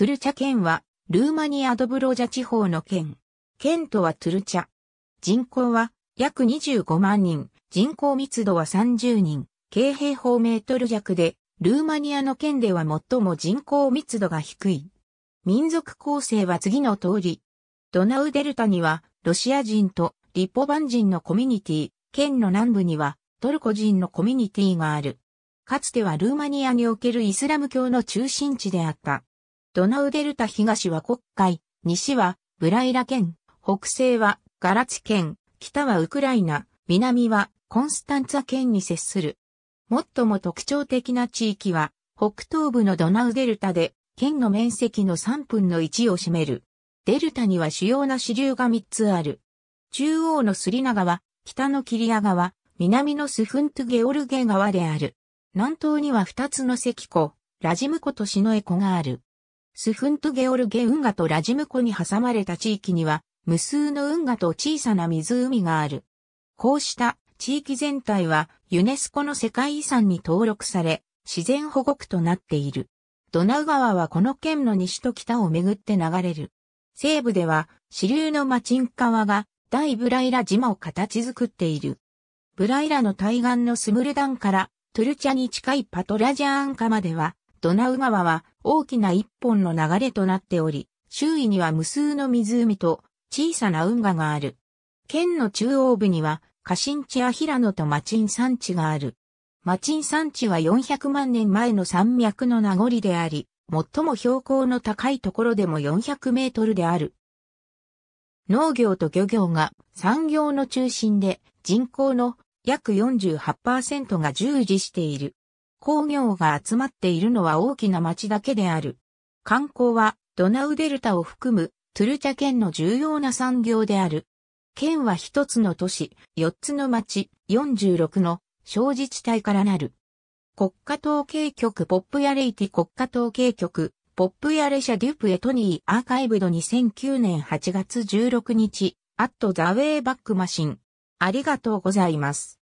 トゥルチャ県は、ルーマニアドブロジャ地方の県。県都はトゥルチャ。人口は約25万人、人口密度は30人、京平方メートル弱で、ルーマニアの県では最も人口密度が低い。民族構成は次の通り。ドナウデルタには、ロシア人とリポバン人のコミュニティ、県の南部には、トルコ人のコミュニティがある。かつてはルーマニアにおけるイスラム教の中心地であった。ドナウデルタ東は黒海、西はブライラ県、北西はガラチ県、北はウクライナ、南はコンスタンツァ県に接する。最も特徴的な地域は北東部のドナウデルタで県の面積の3分の1を占める。デルタには主要な支流が3つある。中央のスリナ川、北のキリア川、南のスフントゲオルゲ川である。南東には2つの石湖、ラジム湖とシノエ湖がある。スフントゲオルゲ運河とラジム湖に挟まれた地域には、無数の運河と小さな湖がある。こうした地域全体はユネスコの世界遺産に登録され、自然保護区となっている。ドナウ川はこの県の西と北をめぐって流れる。西部では支流のマチン川が大ブライラ島を形作っている。ブライラの対岸のスムルダンからトゥルチャに近いパトラジャーンカまではドナウ川は大きな一本の流れとなっており、周囲には無数の湖と小さな運河がある。県の中央部には、カシンチアヒラノとマチン山地がある。マチン山地は400万年前の山脈の名残であり、最も標高の高いところでも400メートルである。農業と漁業が産業の中心で人口の約48%が従事している。工業が集まっているのは大きな町だけである。観光はドナウデルタを含むトゥルチャ県の重要な産業である。県は一つの都市、四つの町、四十六の小自治体からなる。国家統計局ポップヤレイティ国家統計局ポップヤレシャデュプエトニーアーカイブド2009年8月16日、アットザウェイバックマシン。ありがとうございます。